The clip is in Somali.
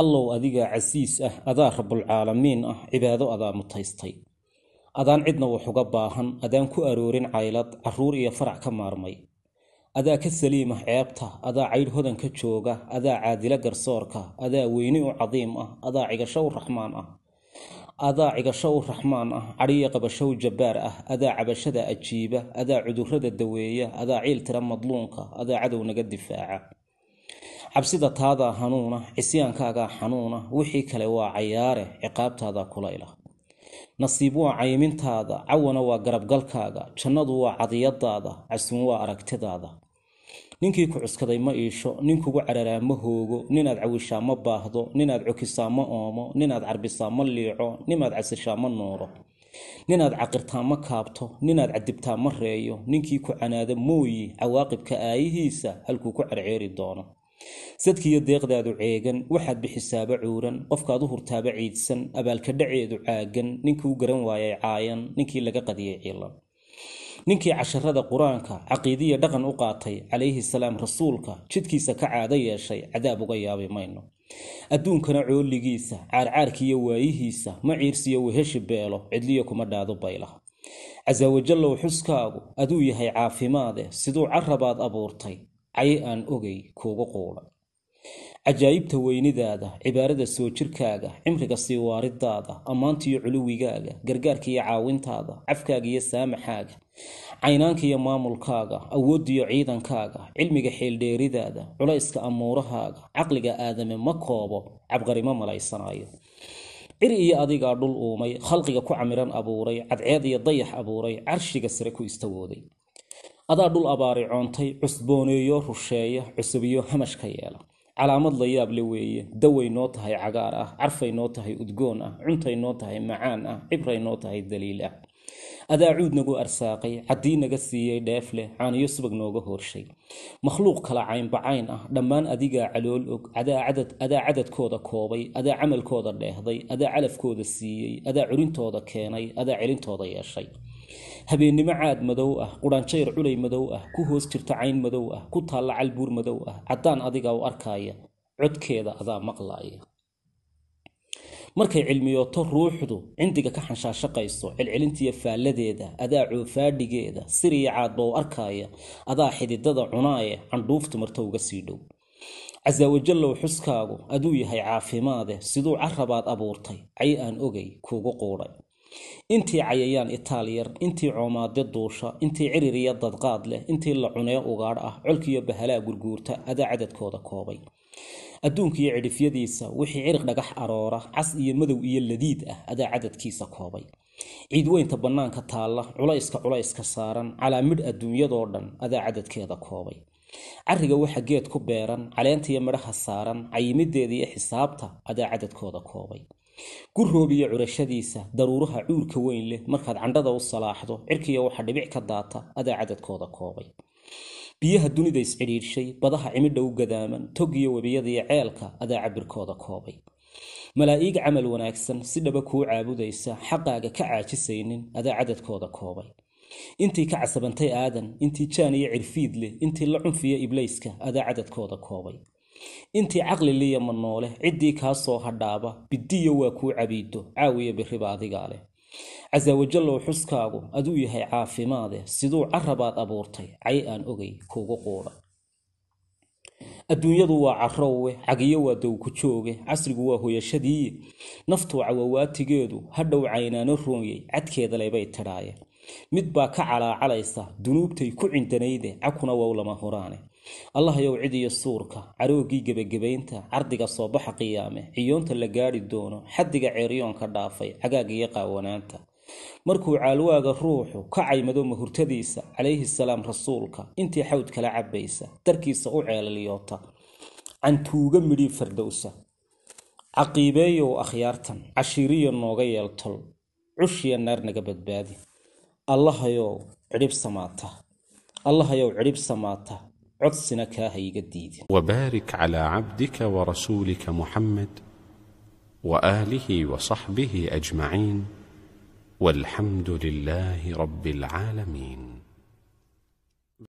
allow adigaa casiis ah adaa rabulcaalamiin ah cibaado adaa mutaystay adaan cidna wax uga baahan adaan ku aroorin caylad caruur iyo farac ka maarmay adaa ka saliim ah ceebta adaa caydh hodanka jooga adaa caadilo garsoorka adaa weyni u cadiim ah adaa cigasho u raxmaan ah adaa cigasho u raxmaan ah cadhiyo u jabbaar ah adaa cabashada ajiiba adaa cudurrada daweeya adaa ciil tira madluunka adaa cadow naga difaaca cabsida taadaa hanuuna cisyaankaagaa xanuuna wixii kale waa cayaare ciqaabtaada kulayla nasiib waa caymintaada cawana waa garabgalkaaga jannadu waa cadiyadaada casuun waa aragtidaada ninkii ku cuskaday ma iisho nin kugu cararaa ma hoogo ninaad cawishaa ma baahdo ninaad cokisaa ma oomo ninaad carbisaa ma liico ninaad casishaa ma nuuro ninaad caqirtaa ma kaabto ninaad cadibtaa ma reeyo ninkii ku canaada mooyi cawaaqibka aayihiisa halkuu ku cerceeri doono sadkiiyo deeqdaadu ceegan waxaad bixisaaba cuuran qofkaad u hurtaaba ciidsan abaalka dhaceedu caagan ninkii garan waayay caayan ninkii laga qadiyay ciilan ninkii casharada qur-aanka caqiidiya dhaqan u qaatay calayhi salaam rasuulka jidkiisa ka caado yeeshay cadaab uga yaabi mayno adduunkana cooligiisa caarcaarkiiyo waayihiisa ma ciirsiyo weheshi beelo cidliyo kuma dhaado baylaha casaawajallow xuskaagu aduu yahay caafimaade siduu carabaad abuurtay cay aan ogay kuugu quulan cajaayibta weynidaada cibaarada soo jirkaaga cimriga sii waaridaada ammaantaiyo culuwigaaga gargaarka caawintaada cafkaaga iyo saamaxaaga caynaanka iyo maamulkaaga awooddiyo ciidankaaga cilmiga xeeldheeridaada culayska amuurahaaga caqliga aadame ma koobo cabqarimo malaysanayo cir iyo adigaa dhul uumay khalqiga ku camiran abuuray cadceed iyo dayax abuuray carshiga sare ku istawooday adaa dhul abaari coontay cusbooneeyo rusheeya cusubiyo hamash ka yeela calaamad la yaab le weeye daway noo tahay cagaar ah carfay noo tahay udgoon ah cuntay noo tahay macaan ah cibray noo tahay daliil ah adaa cuud nagu arsaaqay caddii naga siiyey dheef leh caaniyo subag nooga hoorshay makhluuq kala caynbacayn ah dhammaan adigaa calool og adaa cadadkooda koobay adaa camalkooda dheehday adaa calafkooda siiyey adaa curintooda keenay adaa celintooda yeeshay habeennimo caad madow ah qudhaanjayr culay madow ah ku hoos jirta cayn madow ah ku taalla calbuur madow ah caddaan adigaa u arkaaya codkeeda adaa maqlaaya markay cilmiyooto ruuxdu cindiga ka xanshaashaqayso celcelintiiyo faalladeeda adaa coofaadhigeeda siriya caad baa u arkaaya adaa xididada cunaaya candhuuftu marta uga sii dhow casaawajallow xuskaagu aduu yahay caafimaade siduu carabaad abuurtay cay aan ogay kuugu quudhay intii cayayaan itaaliyar intii coomaade duusha intii cirir dadqaad leh intii la cunee ugaadh ah colkiiyo bahalaa gurguurta adaa cadadkooda koobay adduunka cidhifyadiisa wixii ciriq dhagax aroora cas iyo madow iyo ladiid ah adaa cadadkiisa koobay ciidweynta bannaanka taalla culayska culayska saaran calaa midh adduunyadoo dhan adaa cadadkeeda koobay carriga waxa geed ku beeran caleenta iyo midhaha saaran cayimideeda iyo xisaabta adaa cadadkooda koobay ku roobiya curashadiisa daruuraha cuurka weyn leh markaad candhada u salaaxdo cirkiiyo waxa dhibic ka daata adaa cadadkooda koobay biyaha dunida iscidhiidhshay badaha cimidha u gadaaman togiyo webiyadaiyo ceelka adaa cabirkooda koobay malaa'iga camal wanaagsan si dhaba kuu caabudaysa xaqaaga ka caajisaynin adaa cadadkooda koobay intii ka casabantay aadan intii jaan iyo cirfiid leh intii la cunfiya ibliiska adaa cadadkooda koobay intii caqli liya ma noole ciddii kaa soo hadhaaba bidiyo waa kuu cabiido caawiya biriba adigaa leh casaawajallow xuskaagu aduu yahay caafimaade siduu carabaad abuurtay cay aan ogay kuugu quudha adduunyadu waa caroowe cagiyo waa dowku jooge casrigu waa hoyashadii naftu cawawaatigeedu hadhow caynaano roonyey cadkeedalebay tidhaayeen mid baa ka calaacalaysa dunuubtay ku cindanayde cakuna wow lama horaane allah yow cidiyo suurka caroogii gebagebaynta cardiga soo baxa qiyaame ciyoonta la gaadhi doono xaddiga ceeryoonka dhaafay cagaagiyo qaawanaanta markuu caalwaaga ruuxu ka caymado mahurtadiisa calayhi salaam rasuulka intii xawd kala cabbaysa darkiisa u ceelaliyoota cantuuga midhii fardowsa caqiibeeyow akhyaartan cashiiriyo nooga yeeltol cushiya naar naga badbaadi allahayow cidhib samaata allahayow cidhib samaata عدسنك قديد وبارك على عبدك ورسولك محمد وآله وصحبه أجمعين والحمد لله رب العالمين